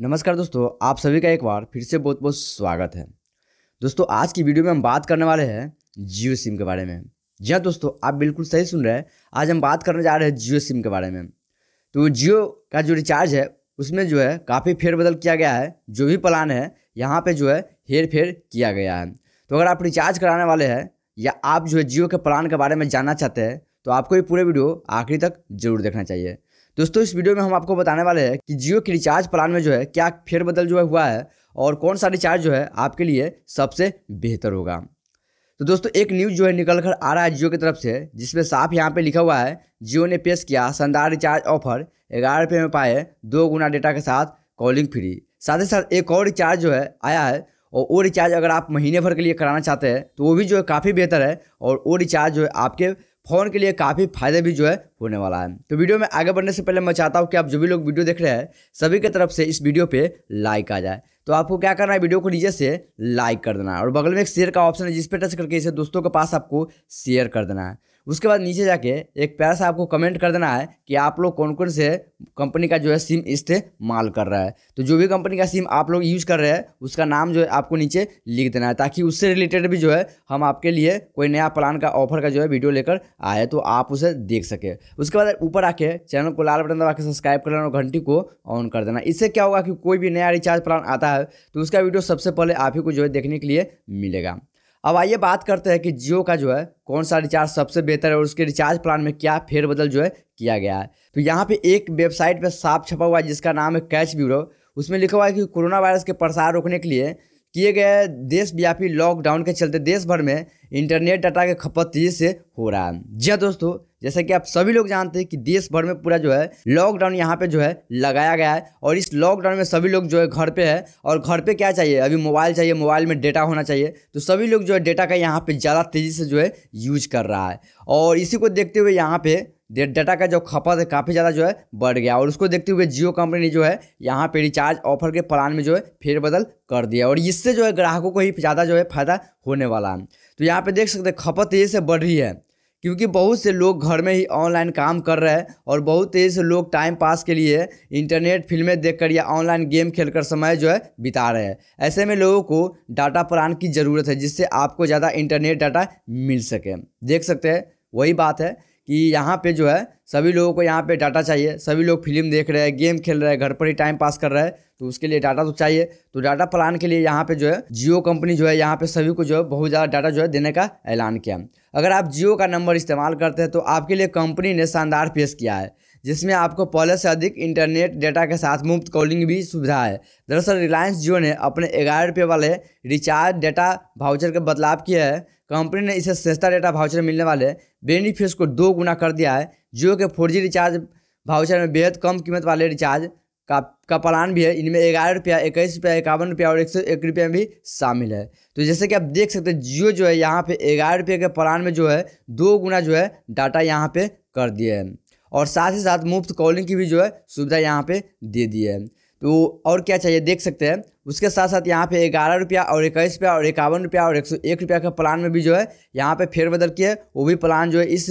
नमस्कार दोस्तों आप सभी का एक बार फिर से बहुत बहुत स्वागत है दोस्तों आज की वीडियो में हम बात करने वाले हैं जियो सिम के बारे में जी हाँ दोस्तों आप बिल्कुल सही सुन रहे हैं आज हम बात करने जा रहे हैं जियो सिम के बारे में तो जियो का जो रिचार्ज है उसमें जो है काफ़ी फेरबदल किया गया है जो भी प्लान है यहाँ पर जो है हेर फेर किया गया है तो अगर आप रिचार्ज कराने वाले हैं या आप जो है जियो के प्लान के बारे में जानना चाहते हैं तो आपको ये पूरे वीडियो आखिरी तक जरूर देखना चाहिए दोस्तों इस वीडियो में हम आपको बताने वाले हैं कि जियो के रिचार्ज प्लान में जो है क्या फेरबदल जो है हुआ है और कौन सा रिचार्ज जो है आपके लिए सबसे बेहतर होगा तो दोस्तों एक न्यूज़ जो है निकल कर आ रहा है जियो की तरफ से जिसमें साफ यहाँ पे लिखा हुआ है जियो ने पेश किया शानदार रिचार्ज ऑफर ग्यारह रुपये में पाए दो गुना डेटा के साथ कॉलिंग फ्री साथ ही साथ एक और रिचार्ज जो है आया है और वो रिचार्ज अगर आप महीने भर के लिए कराना चाहते हैं तो वो भी जो है काफ़ी बेहतर है और वो रिचार्ज जो है आपके फ़ोन के लिए काफ़ी फ़ायदे भी जो है होने वाला है तो वीडियो में आगे बढ़ने से पहले मैं चाहता हूँ कि आप जो भी लोग वीडियो देख रहे हैं सभी की तरफ से इस वीडियो पे लाइक आ जाए तो आपको क्या करना है वीडियो को नीचे से लाइक कर देना है और बगल में एक शेयर का ऑप्शन है जिस पर टच करके इसे दोस्तों के पास आपको शेयर कर देना है उसके बाद नीचे जाके एक प्यार से आपको कमेंट कर देना है कि आप लोग कौन कौन से कंपनी का जो है सिम इस्तेमाल कर रहा है तो जो भी कंपनी का सिम आप लोग यूज़ कर रहे हैं उसका नाम जो है आपको नीचे लिख देना है ताकि उससे रिलेटेड भी जो है हम आपके लिए कोई नया प्लान का ऑफर का जो है वीडियो लेकर आए तो आप उसे देख सके उसके बाद ऊपर आके चैनल को लाल बटन दबा के सब्सक्राइब कर लेना और घंटी को ऑन कर देना इससे क्या होगा कि कोई भी नया रिचार्ज प्लान आता है तो उसका वीडियो सबसे पहले आप ही को जो है देखने के लिए मिलेगा अब आइए बात करते हैं कि जियो का जो है कौन सा रिचार्ज सबसे बेहतर है और उसके रिचार्ज प्लान में क्या फेरबदल जो है किया गया है तो यहाँ पे एक वेबसाइट पे साफ छपा हुआ है जिसका नाम है कैच ब्यूरो उसमें लिखा हुआ है कि कोरोना वायरस के प्रसार रोकने के लिए किए गए देशव्यापी लॉकडाउन के चलते देश भर में इंटरनेट डाटा की खपत तेजी से हो रहा है जी हाँ दोस्तों जैसा कि आप सभी लोग जानते हैं कि देश भर में पूरा जो है लॉकडाउन यहाँ पे जो है लगाया गया है और इस लॉकडाउन में सभी लोग जो है घर पे है और घर पे क्या चाहिए अभी मोबाइल चाहिए मोबाइल में डेटा होना चाहिए तो सभी लोग जो है डेटा का यहाँ पे ज़्यादा तेज़ी से जो है यूज कर रहा है और इसी को देखते हुए यहाँ पे डेटा का जो खपत है काफ़ी ज़्यादा जो है बढ़ गया और उसको देखते हुए जियो कंपनी ने जो है यहाँ पे रिचार्ज ऑफर के प्लान में जो है फेरबदल कर दिया और इससे जो है ग्राहकों को ही ज़्यादा जो है फायदा होने वाला है तो यहाँ पे देख सकते हैं खपत तेज़ी से बढ़ रही है क्योंकि बहुत से लोग घर में ही ऑनलाइन काम कर रहे हैं और बहुत तेज़ी से लोग टाइम पास के लिए इंटरनेट फिल्में देखकर या ऑनलाइन गेम खेलकर समय जो है बिता रहे हैं ऐसे में लोगों को डाटा प्लान की ज़रूरत है जिससे आपको ज़्यादा इंटरनेट डाटा मिल सके देख सकते हैं वही बात है कि यहाँ पे जो है सभी लोगों को यहाँ पे डाटा चाहिए सभी लोग फिल्म देख रहे हैं गेम खेल रहे हैं घर पर ही टाइम पास कर रहे हैं तो उसके लिए डाटा तो चाहिए तो डाटा प्लान के लिए यहाँ पे जो है जियो कंपनी जो है यहाँ पे सभी को जो है बहुत ज़्यादा डाटा जो है देने का ऐलान किया अगर आप जियो का नंबर इस्तेमाल करते हैं तो आपके लिए कंपनी ने शानदार पेश किया है जिसमें आपको पहले से अधिक इंटरनेट डेटा के साथ मुफ्त कॉलिंग भी सुविधा है दरअसल रिलायंस जियो ने अपने ग्यारह रुपये वाले रिचार्ज डेटा भाउचर का बदलाव किया है कंपनी ने इसे सस्ता डेटा भाउचर मिलने वाले बेनिफिट्स को दो गुना कर दिया है जियो के फोर रिचार्ज भाउचर में बेहद कम कीमत वाले रिचार्ज का का प्लान भी है इनमें ग्यारह रुपया इक्कीस रुपया इक्यावन रुपया और एक सौ एक रुपया भी शामिल है तो जैसे कि आप देख सकते हैं जियो जो है यहाँ पे ग्यारह रुपये के प्लान में जो है दो गुना जो है डाटा यहाँ पे कर दिया है और साथ ही साथ मुफ्त कॉलिंग की भी जो है सुविधा यहाँ पे दे दी है तो और क्या चाहिए देख सकते हैं उसके साथ साथ यहाँ पे ग्यारह रुपया और इक्कीस रुपया और इक्यावन रुपया और एक सौ एक रुपया का प्लान में भी जो है यहाँ पे फेरबदल किए वो भी प्लान जो है इस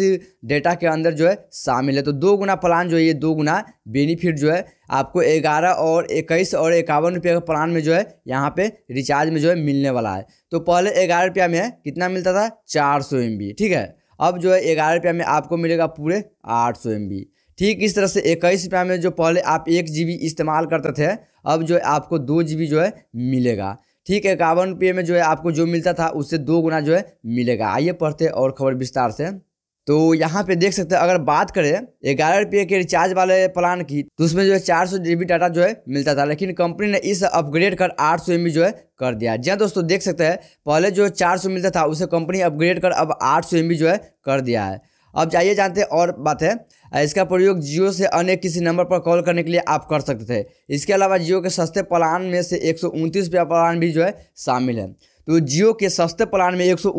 डेटा के अंदर जो है शामिल है तो दो गुना प्लान जो है ये दो गुना बेनिफिट जो है आपको ग्यारह और इक्कीस और इक्यावन रुपये का प्लान में जो है यहाँ पे रिचार्ज में जो है मिलने वाला है तो पहले ग्यारह रुपया में कितना मिलता था चार सौ ठीक है अब जो है ग्यारह रुपया में आपको मिलेगा पूरे आठ सौ एम बी ठीक इस तरह से इक्कीस रुपया में जो पहले आप एक जी बी इस्तेमाल करते थे अब जो है आपको दो जी बी जो है मिलेगा ठीक है इक्यावन रुपये में जो है आपको जो मिलता था उससे दो गुना जो है मिलेगा आइए पढ़ते और खबर विस्तार से तो यहाँ पे देख सकते हैं अगर बात करें ग्यारह रुपये के रिचार्ज वाले प्लान की तो उसमें जो है चार सौ जी डाटा जो है मिलता था लेकिन कंपनी ने इसे अपग्रेड कर आठ सौ जो है कर दिया जी हाँ दोस्तों देख सकते हैं पहले जो चार सौ मिलता था उसे कंपनी अपग्रेड कर अब आठ सौ जो है कर दिया है अब जाइए जानते हैं और बात है इसका प्रयोग जियो से अन्य किसी नंबर पर कॉल करने के लिए आप कर सकते थे इसके अलावा जियो के सस्ते प्लान में से एक सौ प्लान भी जो है शामिल है तो जियो के सस्ते प्लान में एक सौ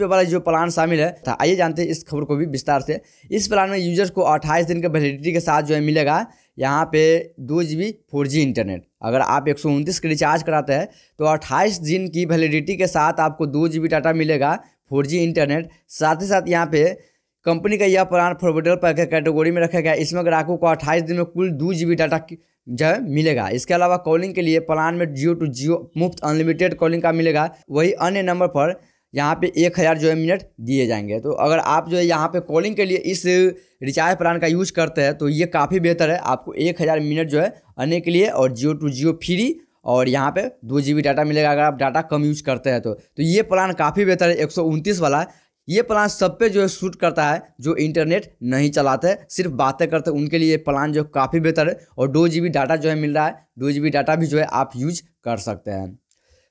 वाला जो प्लान शामिल है था तो आइए जानते हैं इस खबर को भी विस्तार से इस प्लान में यूजर्स को अट्ठाईस दिन के वैलिडिटी के साथ जो है मिलेगा यहाँ पे दो G B four G internet अगर आप एक का रिचार्ज कराते हैं तो अट्ठाईस दिन की वैलिडिटी के साथ आपको दो जी बी डाटा मिलेगा फोर जी इंटरनेट साथ ही साथ यहाँ पे कंपनी का यह प्लान फोर्बेडल पैकेज कैटेगोरी में रखा गया इसमें ग्राहकों को अट्ठाईस दिन में कुल दो जी डाटा जो है मिलेगा इसके अलावा कॉलिंग के लिए प्लान में जियो टू जियो मुफ्त अनलिमिटेड कॉलिंग का मिलेगा वही अन्य नंबर पर यहाँ पे एक हज़ार जो है मिनट दिए जाएंगे तो अगर आप जो है यहाँ पे कॉलिंग के लिए इस रिचार्ज प्लान का यूज करते हैं तो ये काफ़ी बेहतर है आपको एक हज़ार मिनट जो है आने के लिए और जियो टू जियो फ्री और यहाँ पे दो जी डाटा मिलेगा अगर आप डाटा कम यूज करते हैं तो तो ये प्लान काफ़ी बेहतर है एक वाला ये प्लान सब पे जो है सूट करता है जो इंटरनेट नहीं चलाते सिर्फ बातें करते उनके लिए ये प्लान जो काफ़ी बेहतर है और दो जी डाटा जो है मिल रहा है दो जी डाटा भी जो है आप यूज कर सकते हैं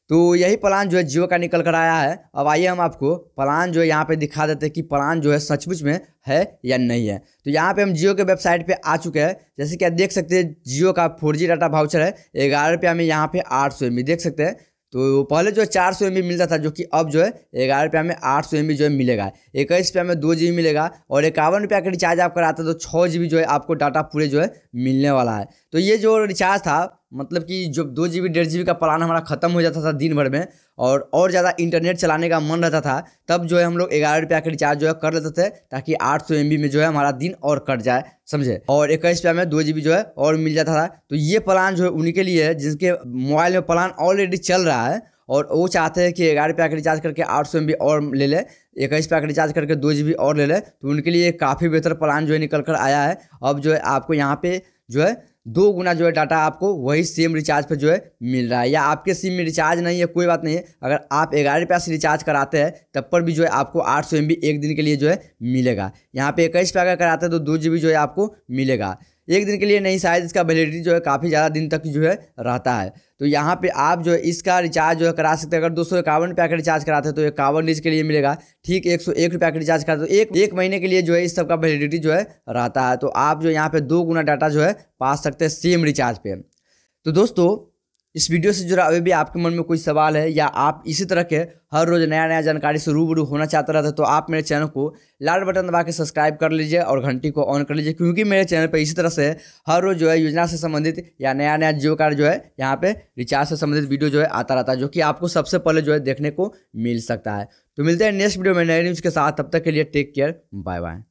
तो यही प्लान जो है जियो का निकल कर आया है अब आइए हम आपको प्लान जो है यहाँ पे दिखा देते हैं कि प्लान जो है सचमुच में है या नहीं है तो यहाँ पे हम जियो के वेबसाइट पे आ चुके हैं जैसे कि आप देख सकते हैं जियो का फोर जी डाटा भाउचर है ग्यारह रुपया में यहाँ पे आठ सौ एम देख सकते हैं तो पहले जो चार सौ एम मिलता था जो कि अब जो है ग्यारह रुपया में आठ सौ एम जो है मिलेगा इक्कीस रुपया में दो जी मिलेगा और इक्यावन रुपया का रिचार्ज आप कराते तो छः जी जो है आपको डाटा पूरे जो है मिलने वाला है तो ये जो रिचार्ज था मतलब कि जो दो जी बी डेढ़ जी बी का प्लान हमारा ख़त्म हो जाता था दिन भर में और और ज़्यादा इंटरनेट चलाने का मन रहता था तब जो है हम लोग ग्यारह रुपया का रिचार्ज जो है कर लेते थे ताकि आठ सौ एम बी में जो है हमारा दिन और कट जाए समझे और इक्कीस रुपया में दो जी बी जो है और मिल जाता था तो ये प्लान जो है उनके लिए है जिनके मोबाइल में प्लान ऑलरेडी चल रहा है और वो चाहते हैं कि ग्यारह रुपया का रिचार्ज करके आठ सौ और ले लें इक्कीस रुपया का रिचार्ज करके दो जी और ले लें तो उनके लिए काफ़ी बेहतर प्लान जो है निकल कर आया है अब जो है आपको यहाँ पे जो है दो गुना जो है डाटा आपको वही सेम रिचार्ज पर जो है मिल रहा है या आपके सिम में रिचार्ज नहीं है कोई बात नहीं है अगर आप ग्यारह रुपया से रिचार्ज कराते हैं तब पर भी जो है आपको आठ सौ एक दिन के लिए जो है मिलेगा यहाँ पे इक्कीस रुपया अगर कराते हैं तो दो जी जो है आपको मिलेगा एक दिन के लिए नहीं शायद इसका वैलिडिटी जो है काफ़ी ज़्यादा दिन तक जो है रहता है तो यहाँ पे आप जो है इसका रिचार्ज जो है करा सकते हैं अगर दो सौ इक्यावन रुपया का रिचार्ज कराते हैं तो इक्यावन डेज के लिए मिलेगा ठीक एक सौ एक रुपया का रिचार्ज कराते तो एक एक महीने के लिए जो है इस सब का वैलिडिटी जो है रहता है तो आप जो यहाँ पे दो गुना डाटा जो है पा सकते हैं सेम रिचार्ज पे तो दोस्तों इस वीडियो से जुड़ा अभी भी आपके मन में कोई सवाल है या आप इसी तरह के हर रोज़ नया नया जानकारी से रूबरू होना चाहता रहता तो आप मेरे चैनल को लाल बटन दबा के सब्सक्राइब कर लीजिए और घंटी को ऑन कर लीजिए क्योंकि मेरे चैनल पर इसी तरह से हर रोज़ जो है योजना से संबंधित या नया नया जियो कार्ड जो है यहाँ पर रिचार्ज से संबंधित वीडियो जो है आता रहता है जो कि आपको सबसे पहले जो है देखने को मिल सकता है तो मिलते हैं नेक्स्ट वीडियो में नए न्यूज़ के साथ तब तक के लिए टेक केयर बाय बाय